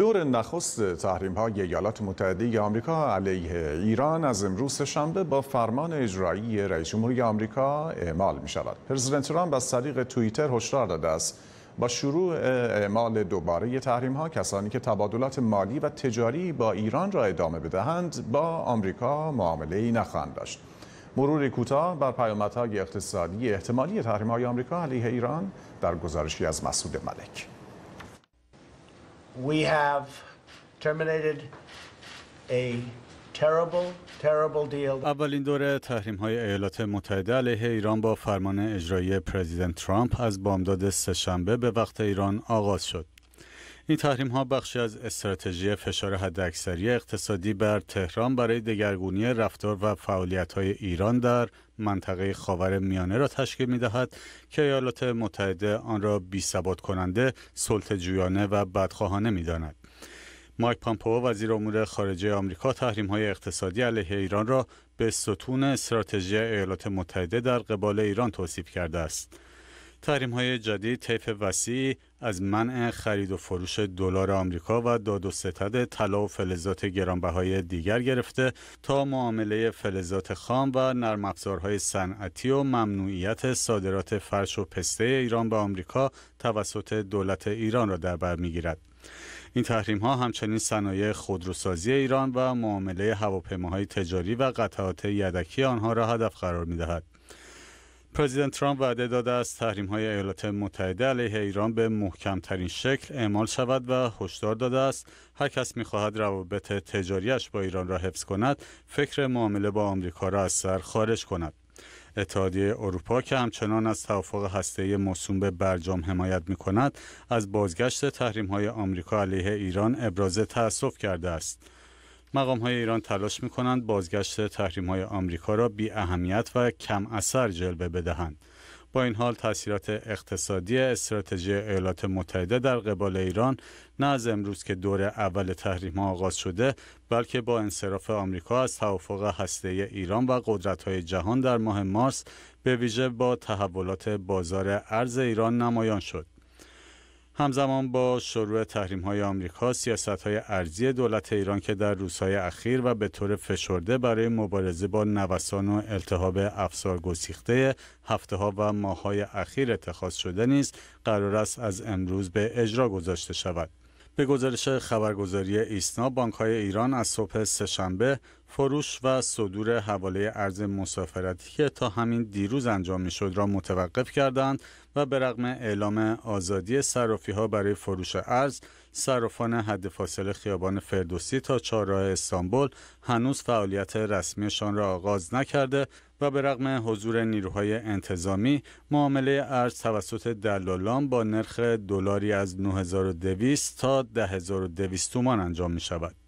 دور نخست تحریم های ایالات متحده آمریکا علیه ایران از امروز شنبه با فرمان اجرایی رئیس جمهوری آمریکا اعمال می شود. پرزیدنت ترامپ از طریق توییتر هشدار داده است با شروع اعمال دوباره تحریم ها کسانی که تبادلات مالی و تجاری با ایران را ادامه بدهند با آمریکا معامله ای نخواهند داشت. مرور کوتاه بر پیامدهای اقتصادی احتمالی تحریم های آمریکا علیه ایران در گزارشی از مسعود ملک we have terminated a terrible اولین دور تحریم های ایالات متحده علیه ایران با فرمان اجرایی پرزیدنت ترامپ از بامداد سهشنبه به وقت ایران آغاز شد. این تحریم ها بخشی از استراتژی فشار حداکثری اقتصادی بر تهران برای دگرگونی رفتار و فعالیت های ایران در منطقه خاور میانه را تشکیل می دهد که ایالات متحده آن را بی ثبات کننده، سلطه جویانه و بدخواهانه می داند. مایک پامپو وزیر امور خارجه آمریکا تحریم های اقتصادی علیه ایران را به ستون استراتژی ایالات متحده در قبال ایران توصیف کرده است. تحریم های جدید طیف وسیع از منع خرید و فروش دلار آمریکا و داد و ستد طلا و فلزات گرانبهای دیگر گرفته تا معامله فلزات خام و نرم افزارهای صنعتی و ممنوعیت صادرات فرش و پسته ایران به آمریکا توسط دولت ایران را در بر میگیرد این تحریم ها همچنین صنایع خودروسازی ایران و معامله هواپیماهای تجاری و قطعات یدکی آنها را هدف قرار می دهد. پرزیدنت ترامپ وعده داده است تحریم های ایالات متحده علیه ایران به محکمترین شکل اعمال شود و هشدار داده است هر کس میخواهد روابط تجاریش با ایران را حفظ کند فکر معامله با آمریکا را از سر خارج کند اتحادیه اروپا که همچنان از توافق هسته موسوم به برجام حمایت می کند از بازگشت تحریم های آمریکا علیه ایران ابراز تأسف کرده است مقام های ایران تلاش می کنند بازگشت تحریم های آمریکا را بی اهمیت و کم اثر جلوه بدهند. با این حال تاثیرات اقتصادی استراتژی ایالات متحده در قبال ایران نه از امروز که دور اول تحریم ها آغاز شده بلکه با انصراف آمریکا از توافق هسته ایران و قدرت های جهان در ماه مارس به ویژه با تحولات بازار ارز ایران نمایان شد. همزمان با شروع تحریم های آمریکا سیاست های ارزی دولت ایران که در روزهای اخیر و به طور فشرده برای مبارزه با نوسان و التهاب افسار گسیخته هفته ها و ماه اخیر اتخاذ شده نیز قرار است از امروز به اجرا گذاشته شود. به گزارش خبرگزاری ایسنا بانک های ایران از صبح سهشنبه فروش و صدور حواله ارز مسافرتی که تا همین دیروز انجام میشد را متوقف کردند و به رغم اعلام آزادی صرافی ها برای فروش ارز صرافان حد فاصله خیابان فردوسی تا چهارراه استانبول هنوز فعالیت رسمیشان را آغاز نکرده و به رغم حضور نیروهای انتظامی معامله ارز توسط دلالان با نرخ دلاری از 9200 تا 10200 تومان انجام می شود.